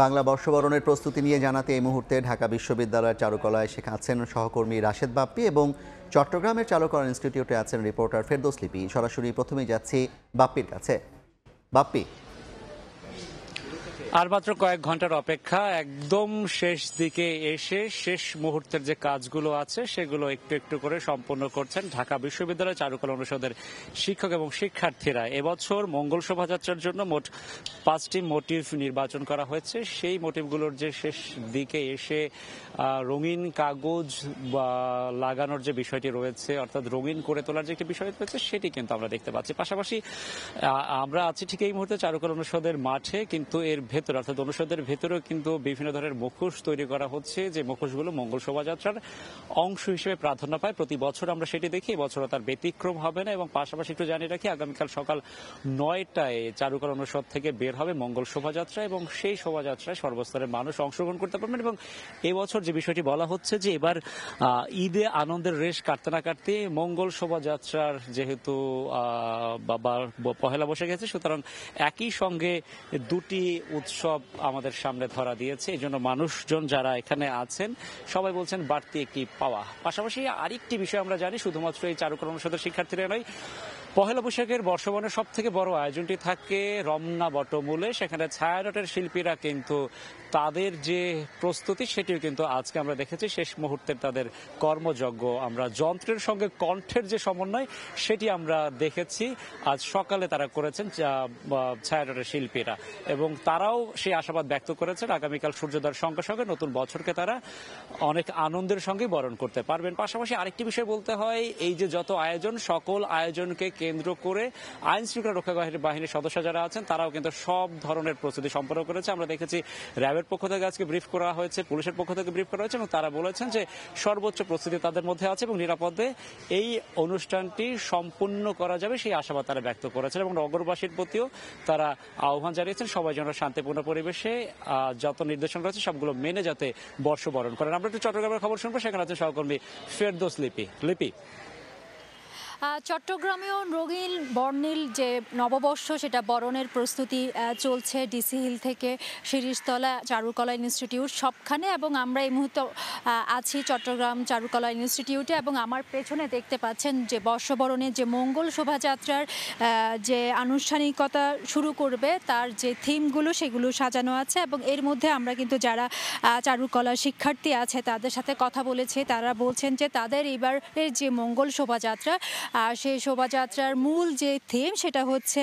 বাংলা বর্ষবরণের প্রস্তুতি নিয়ে জানাতে এই মুহূর্তে ঢাকা বিশ্ববিদ্যালয়ের চারুকলায় শেখ আছেন সহকর্মী রাশেদ বাপ্পি এবং চট্টগ্রামের চারুকলা ইনস্টিটিউটে আছেন রিপোর্টার ফেরদোস লিপি সরাসরি প্রথমে যাচ্ছি বাপ্পির কাছে বাপ্পি আর মাত্র কয়েক ঘন্টার অপেক্ষা একদম শেষ দিকে এসে শেষ মুহূর্তের যে কাজগুলো আছে সেগুলো একটু একটু করে সম্পন্ন করছেন ঢাকা বিশ্ববিদ্যালয় চারুকলা অনুষদের শিক্ষক এবং শিক্ষার্থীরা এবছর মঙ্গল শোভাযাত্রার জন্য মোট পাঁচটি মোটিভ নির্বাচন করা হয়েছে সেই মোটিভগুলোর যে শেষ দিকে এসে রঙিন কাগজ বা লাগানোর যে বিষয়টি রয়েছে অর্থাৎ রঙিন করে তোলার যে একটি বিষয় রয়েছে সেটি কিন্তু আমরা দেখতে পাচ্ছি পাশাপাশি আমরা আছি ঠিক এই মুহূর্তে চারুকলা অনুষদের মাঠে কিন্তু এর ভেতরে অর্থাৎ অনুষদের ভেতরেও কিন্তু বিভিন্ন ধরনের মুখোশ তৈরি করা হচ্ছে যে মুখোশগুলো মঙ্গল শোভাযাত্রার অংশ হিসেবে প্রাধান্য পায় প্রতি বছর আমরা সেটি দেখি এবছরও তার ব্যতিক্রম হবে না এবং পাশাপাশি একটু জানিয়ে রাখি আগামীকাল সকাল নয়টায় চারুকাল অনুষদ থেকে বের হবে মঙ্গল শোভাযাত্রা এবং সেই শোভাযাত্রায় সর্বস্তরের মানুষ অংশগ্রহণ করতে পারবেন এবং এবছর যে বিষয়টি বলা হচ্ছে যে এবার ঈদে আনন্দের রেশ কাটতে না কাটতে মঙ্গল শোভাযাত্রার যেহেতু বাবা পহেলা বসে গেছে সুতরাং একই সঙ্গে দুটি উৎসব সব আমাদের সামনে ধরা দিয়েছে এই জন্য মানুষজন যারা এখানে আছেন সবাই বলছেন বাড়তি একটি পাওয়া পাশাপাশি আরেকটি বিষয় আমরা জানি শুধুমাত্র এই চারুকলা অনুষদের শিক্ষার্থীরা নয় পহেলা বৈশাখের বর্ষবনের সব থেকে বড় আয়োজনটি থাকে রমনা বটমূলে সেখানে ছায়ানটের শিল্পীরা কিন্তু তাদের যে প্রস্তুতি সেটিও কিন্তু আজকে আমরা দেখেছি শেষ মুহূর্তের তাদের কর্মযজ্ঞ আমরা যন্ত্রের সঙ্গে কণ্ঠের যে সমন্বয় সেটি আমরা দেখেছি আজ সকালে তারা করেছেন ছায়ানটের শিল্পীরা এবং তারাও সেই আশাবাদ ব্যক্ত করেছেন আগামীকাল সূর্যোদয়ের সঙ্গে সঙ্গে নতুন বছরকে তারা অনেক আনন্দের সঙ্গে বরণ করতে পারবেন পাশাপাশি আরেকটি বিষয় বলতে হয় এই যে যত আয়োজন সকল আয়োজনকে কেন্দ্র করে আইন শৃঙ্খলা রক্ষা বাহিনীর সদস্য যারা আছেন তারাও কিন্তু সব ধরনের প্রস্তুতি সম্পন্ন করেছে আমরা দেখেছি র্যাবের পক্ষ থেকে আজকে ব্রিফ করা হয়েছে পুলিশের পক্ষ থেকে ব্রিফ করা হয়েছে এবং তারা বলেছেন যে সর্বোচ্চ প্রস্তুতি তাদের মধ্যে আছে এবং নিরাপদে এই অনুষ্ঠানটি সম্পূর্ণ করা যাবে সেই আশাবাদ তারা ব্যক্ত করেছেন এবং নগরবাসীর প্রতিও তারা আহ্বান জানিয়েছেন সবাই যেন শান্তিপূর্ণ পরিবেশে যত নির্দেশন রয়েছে সবগুলো মেনে যাতে বর্ষবরণ করেন আমরা একটু চট্টগ্রামের খবর শুনবো সেখানে আছে সহকর্মী ফেরদোস লিপি লিপি চট্টগ্রামেও রঙিন বর্ণিল যে নববর্ষ সেটা বরণের প্রস্তুতি চলছে ডিসি হিল থেকে শিরিষতলা চারুকলা ইনস্টিটিউট সবখানে এবং আমরা এই মুহূর্তে আছি চট্টগ্রাম চারুকলা ইনস্টিটিউটে এবং আমার পেছনে দেখতে পাচ্ছেন যে বর্ষবরণের যে মঙ্গল শোভাযাত্রার যে আনুষ্ঠানিকতা শুরু করবে তার যে থিমগুলো সেগুলো সাজানো আছে এবং এর মধ্যে আমরা কিন্তু যারা চারুকলা শিক্ষার্থী আছে তাদের সাথে কথা বলেছি তারা বলছেন যে তাদের এবারের যে মঙ্গল শোভাযাত্রা সেই শোভাযাত্রার মূল যে থিম সেটা হচ্ছে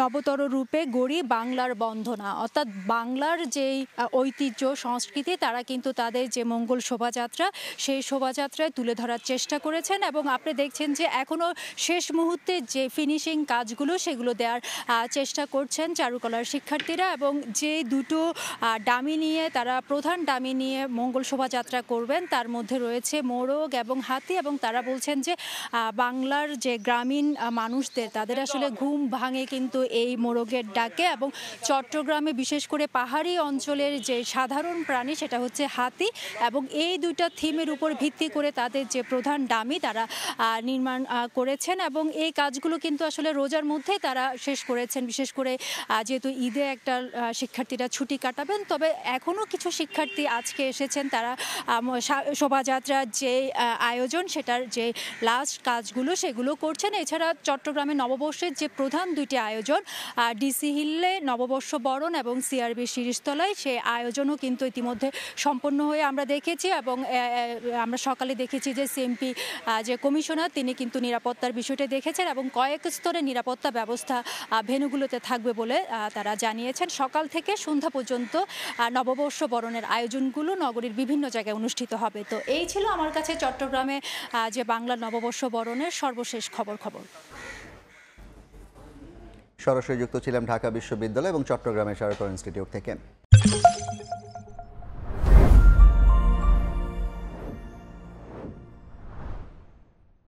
নবতর রূপে গড়ি বাংলার বন্ধনা অর্থাৎ বাংলার যেই ঐতিহ্য সংস্কৃতি তারা কিন্তু তাদের যে মঙ্গল শোভাযাত্রা সেই শোভাযাত্রায় তুলে ধরার চেষ্টা করেছেন এবং আপনি দেখছেন যে এখনও শেষ মুহূর্তে যে ফিনিশিং কাজগুলো সেগুলো দেওয়ার চেষ্টা করছেন চারুকলার শিক্ষার্থীরা এবং যে দুটো ডামি নিয়ে তারা প্রধান ডামি নিয়ে মঙ্গল শোভাযাত্রা করবেন তার মধ্যে রয়েছে মোরগ এবং হাতি এবং তারা বলছেন যে বাংলার এখানকার যে গ্রামীণ মানুষদের তাদের আসলে ঘুম ভাঙে কিন্তু এই মোরগের ডাকে এবং চট্টগ্রামে বিশেষ করে পাহাড়ি অঞ্চলের যে সাধারণ প্রাণী সেটা হচ্ছে হাতি এবং এই দুইটা থিমের উপর ভিত্তি করে তাদের যে প্রধান ডামি তারা নির্মাণ করেছেন এবং এই কাজগুলো কিন্তু আসলে রোজার মধ্যেই তারা শেষ করেছেন বিশেষ করে যেহেতু ঈদে একটা শিক্ষার্থীরা ছুটি কাটাবেন তবে এখনও কিছু শিক্ষার্থী আজকে এসেছেন তারা শোভাযাত্রার যে আয়োজন সেটার যে লাস্ট কাজগুলো সে সেগুলো করছেন এছাড়া চট্টগ্রামে নববর্ষের যে প্রধান দুইটি আয়োজন ডিসি হিলে নববর্ষ বরণ এবং সিআরবি শিরিষতলায় সে আয়োজনও কিন্তু ইতিমধ্যে সম্পন্ন হয়ে আমরা দেখেছি এবং আমরা সকালে দেখেছি যে সিএমপি যে কমিশনার তিনি কিন্তু নিরাপত্তার বিষয়টি দেখেছেন এবং কয়েক স্তরে নিরাপত্তা ব্যবস্থা ভেনুগুলোতে থাকবে বলে তারা জানিয়েছেন সকাল থেকে সন্ধ্যা পর্যন্ত নববর্ষ বরণের আয়োজনগুলো নগরীর বিভিন্ন জায়গায় অনুষ্ঠিত হবে তো এই ছিল আমার কাছে চট্টগ্রামে যে বাংলা নববর্ষ বরণের সর্ব সর্বশেষ খবর খবর সরাসরি যুক্ত ছিলাম ঢাকা বিশ্ববিদ্যালয় এবং চট্টগ্রামের সরকার ইনস্টিটিউট থেকে